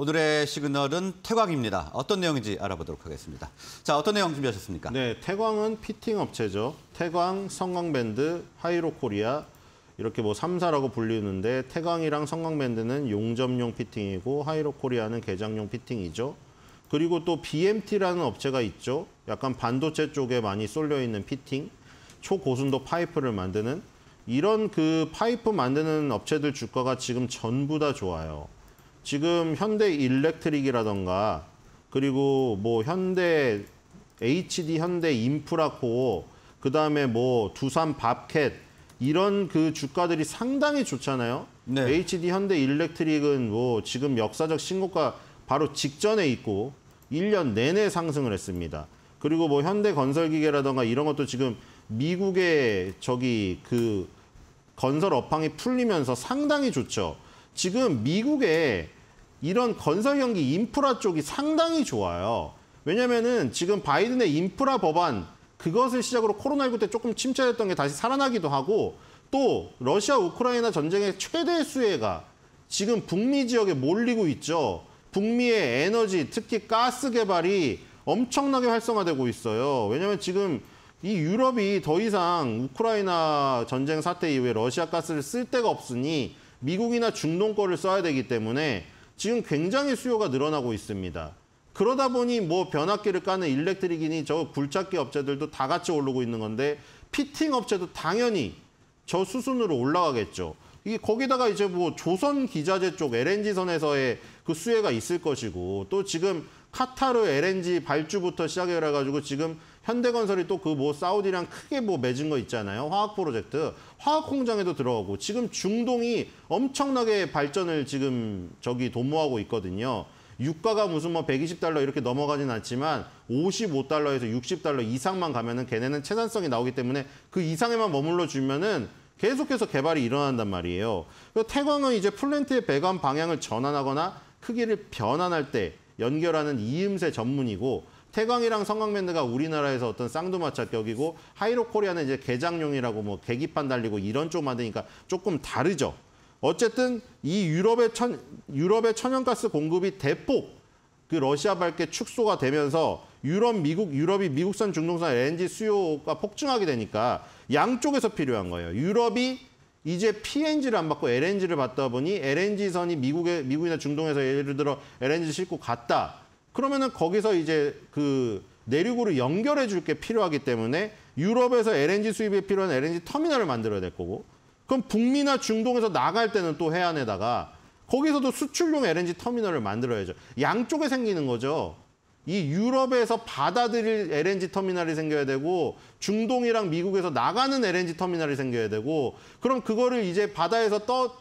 오늘의 시그널은 태광입니다. 어떤 내용인지 알아보도록 하겠습니다. 자, 어떤 내용 준비하셨습니까? 네, 태광은 피팅 업체죠. 태광, 성광밴드, 하이로코리아 이렇게 뭐 3사라고 불리는데 태광이랑 성광밴드는 용접용 피팅이고 하이로코리아는 개장용 피팅이죠. 그리고 또 BMT라는 업체가 있죠. 약간 반도체 쪽에 많이 쏠려 있는 피팅, 초고순도 파이프를 만드는 이런 그 파이프 만드는 업체들 주가가 지금 전부 다 좋아요. 지금 현대 일렉트릭이라던가 그리고 뭐 현대 HD 현대 인프라코 그다음에 뭐 두산 밥캣 이런 그 주가들이 상당히 좋잖아요. 네. HD 현대 일렉트릭은 뭐 지금 역사적 신고가 바로 직전에 있고 1년 내내 상승을 했습니다. 그리고 뭐 현대 건설 기계라던가 이런 것도 지금 미국의 저기 그 건설 업황이 풀리면서 상당히 좋죠. 지금 미국의 이런 건설 경기 인프라 쪽이 상당히 좋아요. 왜냐면은 지금 바이든의 인프라 법안 그것을 시작으로 코로나19 때 조금 침체됐던 게 다시 살아나기도 하고 또 러시아 우크라이나 전쟁의 최대 수혜가 지금 북미 지역에 몰리고 있죠. 북미의 에너지, 특히 가스 개발이 엄청나게 활성화되고 있어요. 왜냐면 지금 이 유럽이 더 이상 우크라이나 전쟁 사태 이후에 러시아 가스를 쓸 데가 없으니 미국이나 중동 거를 써야 되기 때문에 지금 굉장히 수요가 늘어나고 있습니다. 그러다 보니 뭐 변압기를 까는 일렉트릭이니 저 굴착기 업체들도 다 같이 오르고 있는 건데 피팅 업체도 당연히 저 수순으로 올라가겠죠. 이게 거기다가 이제 뭐 조선 기자재 쪽 LNG선에서의 그 수혜가 있을 것이고 또 지금 카타르 LNG 발주부터 시작해가지고 지금 현대건설이 또 그 뭐 사우디랑 크게 뭐 맺은 거 있잖아요. 화학 프로젝트. 화학 공장에도 들어가고 지금 중동이 엄청나게 발전을 지금 저기 도모하고 있거든요. 유가가 무슨 뭐 120달러 이렇게 넘어가진 않지만 55달러에서 60달러 이상만 가면은 걔네는 채산성이 나오기 때문에 그 이상에만 머물러 주면은 계속해서 개발이 일어난단 말이에요. 태광은 이제 플랜트의 배관 방향을 전환하거나 크기를 변환할 때 연결하는 이음새 전문이고 태광이랑 성광랜드가 우리나라에서 어떤 쌍두마차 격이고 하이로코리아는 이제 개장용이라고 뭐 계기판 달리고 이런 쪽만되니까 조금 다르죠. 어쨌든 이 유럽의 천 유럽의 천연가스 공급이 대폭 그 러시아 밝게 축소가 되면서 유럽 미국 유럽이 미국산 중동산 LNG 수요가 폭증하게 되니까 양쪽에서 필요한 거예요. 유럽이 이제 PNG를 안 받고 LNG를 받다 보니 LNG선이 미국에 미국이나 중동에서 예를 들어 LNG 싣고 갔다. 그러면은 거기서 이제 그 내륙으로 연결해 줄 게 필요하기 때문에 유럽에서 LNG 수입에 필요한 LNG 터미널을 만들어야 될 거고 그럼 북미나 중동에서 나갈 때는 또 해안에다가 거기서도 수출용 LNG 터미널을 만들어야죠. 양쪽에 생기는 거죠. 이 유럽에서 받아들일 LNG 터미널이 생겨야 되고 중동이랑 미국에서 나가는 LNG 터미널이 생겨야 되고 그럼 그거를 이제 바다에서 떠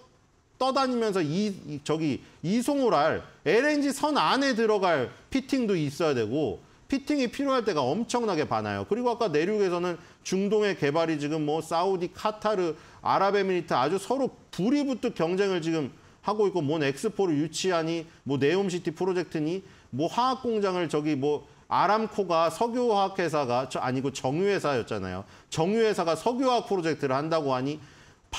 떠다니면서 이 저기 이송호랄 LNG 선 안에 들어갈 피팅도 있어야 되고 피팅이 필요할 때가 엄청나게 많아요. 그리고 아까 내륙에서는 중동의 개발이 지금 뭐 사우디, 카타르, 아랍에미리트 아주 서로 불이 붙듯 경쟁을 지금 하고 있고 뭔 엑스포를 유치하니 뭐 네옴시티 프로젝트니 뭐 화학 공장을 저기 뭐 아람코가 석유화학 회사가 아니고 정유회사였잖아요. 정유회사가 석유화학 프로젝트를 한다고 하니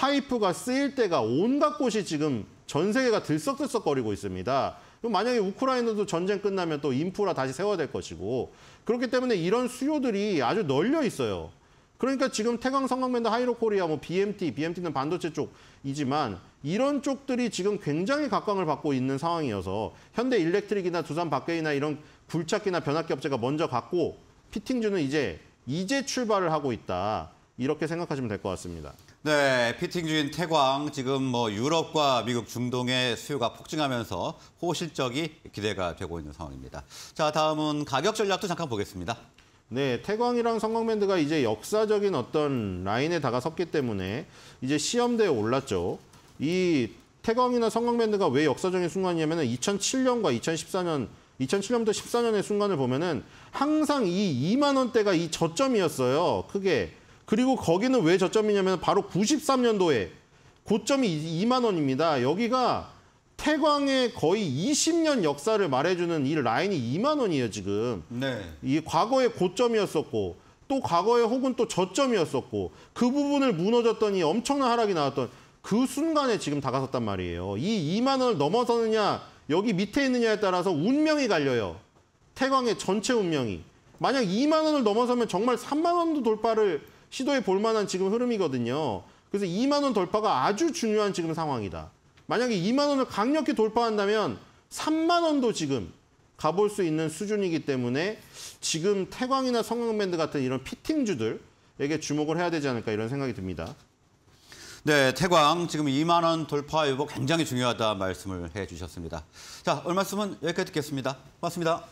파이프가 쓰일 때가 온갖 곳이 지금 전 세계가 들썩들썩거리고 있습니다. 만약에 우크라이나도 전쟁 끝나면 또 인프라 다시 세워야 될 것이고 그렇기 때문에 이런 수요들이 아주 널려 있어요. 그러니까 지금 태광 성광밴드 하이로코리아 뭐 BMT, BMT는 반도체 쪽이지만 이런 쪽들이 지금 굉장히 각광을 받고 있는 상황이어서 현대 일렉트릭이나 두산 박게이나 이런 굴착기나 변압기 업체가 먼저 갔고 피팅주는 이제 이제 출발을 하고 있다. 이렇게 생각하시면 될 것 같습니다. 네, 피팅 중인 태광 지금 뭐 유럽과 미국 중동의 수요가 폭증하면서 호실적이 기대가 되고 있는 상황입니다. 자, 다음은 가격 전략도 잠깐 보겠습니다. 네, 태광이랑 성광밴드가 이제 역사적인 어떤 라인에 다가섰기 때문에 이제 시험대에 올랐죠. 이 태광이나 성광밴드가 왜 역사적인 순간이냐면 2007년과 2014년 2007년부터 14년의 순간을 보면은 항상 이 2만 원대가 이 저점이었어요. 크게 그리고 거기는 왜 저점이냐면 바로 93년도에 고점이 2만 원입니다. 여기가 태광의 거의 20년 역사를 말해주는 이 라인이 2만 원이에요 지금. 네. 이 과거의 고점이었었고 또 과거의 혹은 또 저점이었었고 그 부분을 무너졌더니 엄청난 하락이 나왔던 그 순간에 지금 다가섰단 말이에요. 이 2만 원을 넘어서느냐 여기 밑에 있느냐에 따라서 운명이 갈려요. 태광의 전체 운명이. 만약 2만 원을 넘어서면 정말 3만 원도 돌파를 시도해 볼 만한 지금 흐름이거든요. 그래서 2만 원 돌파가 아주 중요한 지금 상황이다. 만약에 2만 원을 강력히 돌파한다면 3만 원도 지금 가볼 수 있는 수준이기 때문에 지금 태광이나 성광밴드 같은 이런 피팅주들에게 주목을 해야 되지 않을까 이런 생각이 듭니다. 네, 태광 지금 2만 원 돌파 유부 굉장히 중요하다 말씀을 해주셨습니다. 자, 얼마 쓰면 여기까지 듣겠습니다. 고맙습니다.